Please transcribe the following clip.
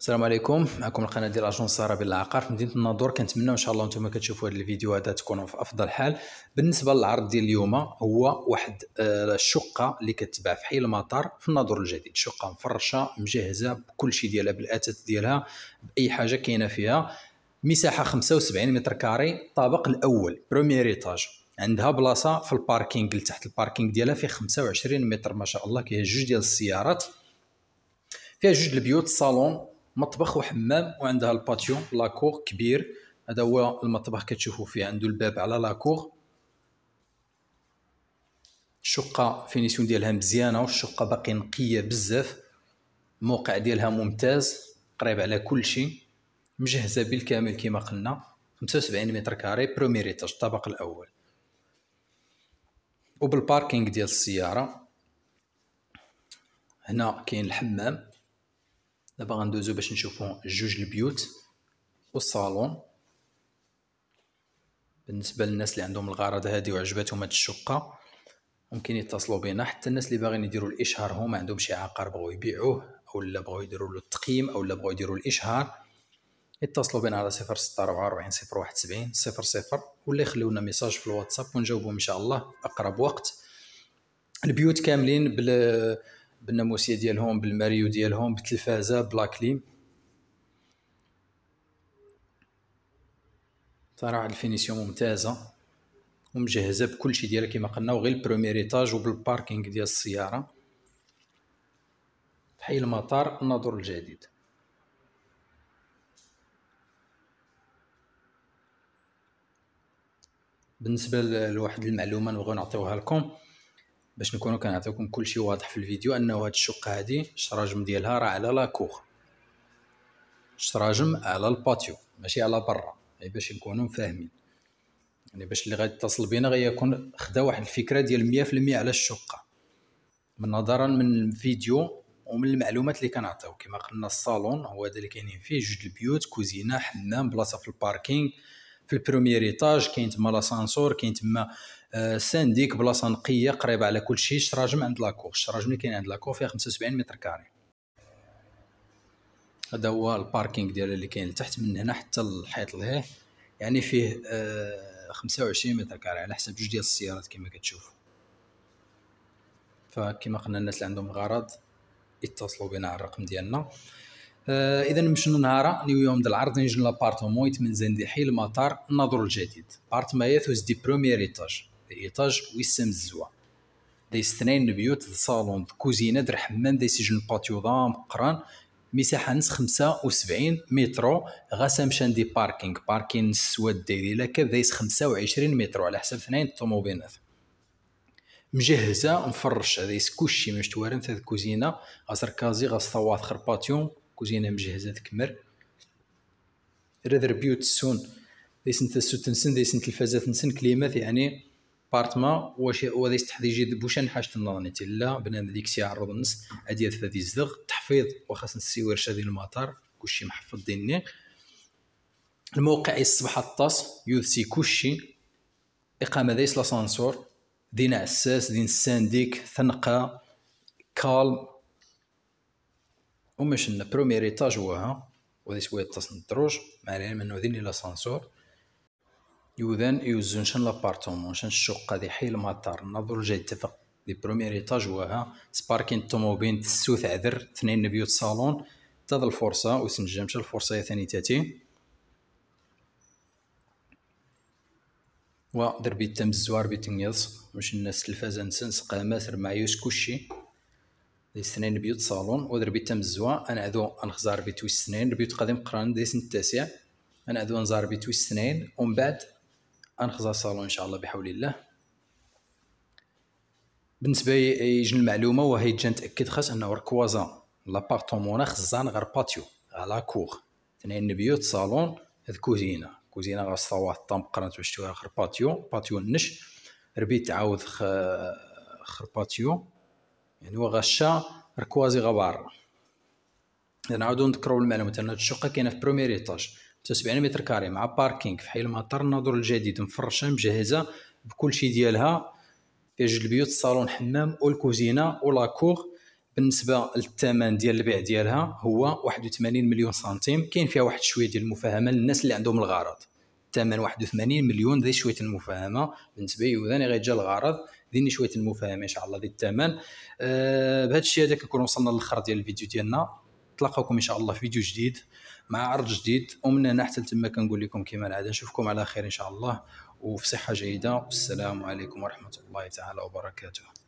السلام عليكم معكم القناه ديال اجونس ساره العقار في مدينه الناظور كنتمنى ان شاء الله نتوما كتشوفوا هذا الفيديو هذا تكونوا في افضل حال بالنسبه للعرض ديال اليوم هو واحد الشقه آه، اللي كتباع في حي المطار في الناظور الجديد شقه مفرشه مجهزه بكل شيء ديالها بالاتات ديالها باي حاجه كاينه فيها مساحه 75 متر كاري الطابق الاول بروميير ايطاج عندها بلاصه في الباركينغ لتحت الباركينغ ديالها فيه 25 متر ما شاء الله كاين جوج ديال السيارات فيها جوج البيوت صالون مطبخ وحمام وعندها الباتيو لاكور كبير هذا هو المطبخ كتشوفوا فيه عنده الباب على لاكور الشقه فينيسيون ديالها مزيانه والشقه باقي نقيه بزاف الموقع ديالها ممتاز قريب على كل شيء مجهزه بالكامل كما قلنا 75 متر كاري بروميير ايتاج الطبق الاول وبالباركينغ ديال السياره هنا كاين الحمام دابا غندوزو باش نشوفو جوج البيوت والصالون بالنسبه للناس اللي عندهم الغرض هادي وعجبتهم هاد الشقه ممكن يتصلوا بينا حتى الناس اللي باغيين يديروا الاشهار هما عندهم شي عقار بغاو يبيعوه او لا بغاو يديروا له التقييم او لا بغاو يديروا الاشهار يتصلوا بنا على 0644 ولا يخليونا ميساج في الواتساب ونجاوبهم ان شاء الله في اقرب وقت البيوت كاملين بال بالناموسيه ديالهم بالماريو ديالهم بالتلفازه بلا كليم صراحه الفينيسيون ممتازه ومجهزه بكلشي ديالها كما قلنا وغير البروميير ايطاج وبالباركينغ ديال السياره حي المطار الناظور الجديد بالنسبه لواحد المعلومه نبغي نعطيوها لكم باش نكونوا كنعطيوكم كلشي واضح في الفيديو انه هاد الشقه هادي الشراجم ديالها راه على لاكور الشراجم على الباتيو ماشي على برا يعني باش نكونوا فاهمين يعني باش اللي غادي يتصل بينا غيكون خدا واحد الفكره ديال 100% على الشقه من نظرا من الفيديو ومن المعلومات اللي كنعطيو كما قلنا الصالون هو هذا اللي كاينين فيه جوج البيوت كوزينه حمام بلاصه في الباركينغ في البروميير ايطاج كاين تما لاسانسور كاين تما سانديك آه، بلاصه نقيه قريبه على كل شيء الشراجم عند لاكور الشراجم اللي كاين عند لاكور فيها 75 متر كاري هذا هو الباركينغ ديالها اللي كاين لتحت من هنا حتى الحيط لهيه يعني فيه آه 25 متر كاري على حسب جوج ديال السيارات كما كتشوف فكما قلنا الناس اللي عندهم غرض يتصلوا بنا على الرقم ديالنا آه، اذا مشينا نهار نيو يوم العرض نجي لابارتمون يتمنزن دي حي المطار نظر الجديد بارت بارتما وز دي بروميير ايتاج ايتاج ويسم الزوا دي ستنين بيوت دي صالون دي كوزينه در حمام دي سجن باتيو دام مقران مساحة خمسة 75 مترو غاسم شان دي باركينغ باركين السواد ديري لك خمسة 25 مترو على حسب ثنين الطوموبيلات مجهزة مفرشة دايس كلشي مش توارن ثلاث كوزينة غاسر كازي غاس طواث خرباتيوم كوزينه مجهزه تكمر رذر بيوت السون ديسن تسوت نسن ديسن الفازات نسن كليمات يعني بارتما واش هو ديس تحديجي بوشان حاجه النظني لا بنادم ديك سي عرض النص ادي هذا زدغ تحفيظ وخاص نسي ورشة ديال المطار كلشي محفظ ديني الموقع يصبح الطاس يوثسي كلشي اقامه ديس لاسانسور دين عساس دين السانديك ثنقه كالم ومش بروميير ايطاج هو وهذه شويه تصن الدروج مع العلم انه ذيني لاسانسور يوذان يوزون شان لابارتومون شن الشقة دي حي المطار نظر جاي تفق دي بروميير ايطاج وها سباركين طوموبيل تسوث عذر اثنين بيوت صالون تاض الفرصة وسنجمش الفرصة يا ثاني تاتي و دربي تم الزوار بيتنيض مش الناس التلفازة نسنس قامات رمع يوس كلشي دي سنين بيوت صالون و ربيت تم الزوا انا اذو أنخزار ربيت سنين ربيت قديم قران ديسن التاسع انا اذو أنزار ربيت سنين ومن بعد انخزا صالون ان شاء الله بحول الله بالنسبه يجن المعلومه وهي جا نتاكد خاص انه ركوازا لابارتومونا خزان غير باتيو على كور تنين بيوت صالون هذ كوزينه كوزينه غير صوات طام قرانت واش غير باتيو باتيو النش ربيت عاود خ... خر باتيو يعني هو وغشا ركوازي غبار نعاودو يعني نذكرو المعلومات ان هاد الشقه كاينه في بروميير ايطاج وسبعين متر كاري مع باركينغ في حي المطار الناظور الجديد مفرشه مجهزه بكلشي ديالها فيها جوج البيوت الصالون حمام والكوزينه ولاكور بالنسبه للثمن ديال البيع ديالها هو 81 مليون سنتيم كاين فيها واحد شويه ديال المفاهمه للناس اللي عندهم الغرض الثمن 81 مليون ذي شويه المفاهمه بالنسبه لي وذاني غيجا الغرض ديني شويه المفاهمه ان شاء الله ديال الثمن أه بهذا الشيء هذا كنكون وصلنا للاخر ديال الفيديو ديالنا نتلاقاكم ان شاء الله في فيديو جديد مع عرض جديد ومن هنا حتى تما كنقول لكم كما العاده نشوفكم على خير ان شاء الله وفي صحه جيده والسلام عليكم ورحمه الله تعالى وبركاته